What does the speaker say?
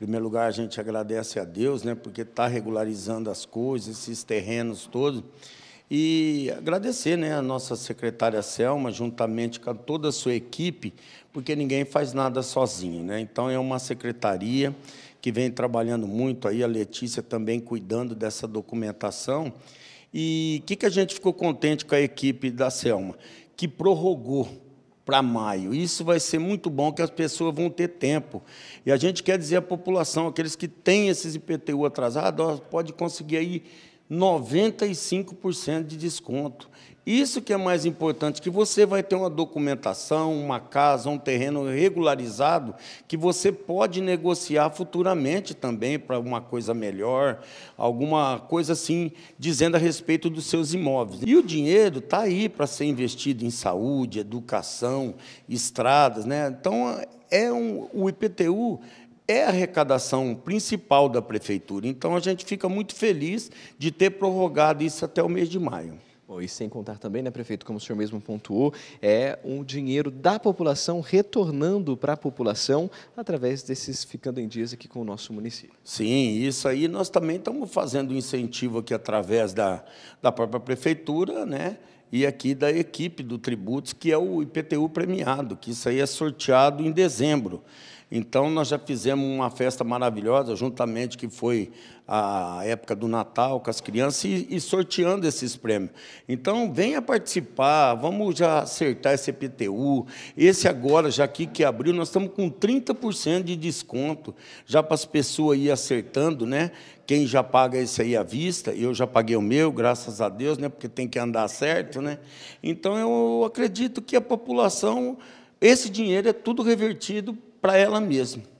primeiro lugar, a gente agradece a Deus, né, porque está regularizando as coisas, esses terrenos todos. E agradecer né, a nossa secretária Selma, juntamente com toda a sua equipe, porque ninguém faz nada sozinho. Né? Então, é uma secretaria que vem trabalhando muito, aí a Letícia também cuidando dessa documentação. E o que, que a gente ficou contente com a equipe da Selma? Que prorrogou para maio. Isso vai ser muito bom, que as pessoas vão ter tempo. E a gente quer dizer à população, aqueles que têm esses IPTU atrasados, pode conseguir aí 95% de desconto. Isso que é mais importante, que você vai ter uma documentação, uma casa, um terreno regularizado que você pode negociar futuramente também para uma coisa melhor, alguma coisa assim dizendo a respeito dos seus imóveis. E o dinheiro está aí para ser investido em saúde, educação, estradas, né? Então é um, o IPTU é a arrecadação principal da prefeitura. Então a gente fica muito feliz de ter prorrogado isso até o mês de maio. Bom, e sem contar também, né, prefeito, como o senhor mesmo pontuou, é um dinheiro da população retornando para a população através desses ficando em dias aqui com o nosso município. Sim, isso aí nós também estamos fazendo incentivo aqui através da, da própria prefeitura, né? e aqui da equipe do Tributos, que é o IPTU premiado, que isso aí é sorteado em dezembro. Então, nós já fizemos uma festa maravilhosa, juntamente que foi a época do Natal com as crianças, e, e sorteando esses prêmios. Então, venha participar, vamos já acertar esse IPTU. Esse agora, já aqui que abriu, nós estamos com 30% de desconto, já para as pessoas ir acertando, né? Quem já paga isso aí à vista, eu já paguei o meu, graças a Deus, né, porque tem que andar certo. Né? Então, eu acredito que a população, esse dinheiro é tudo revertido para ela mesma.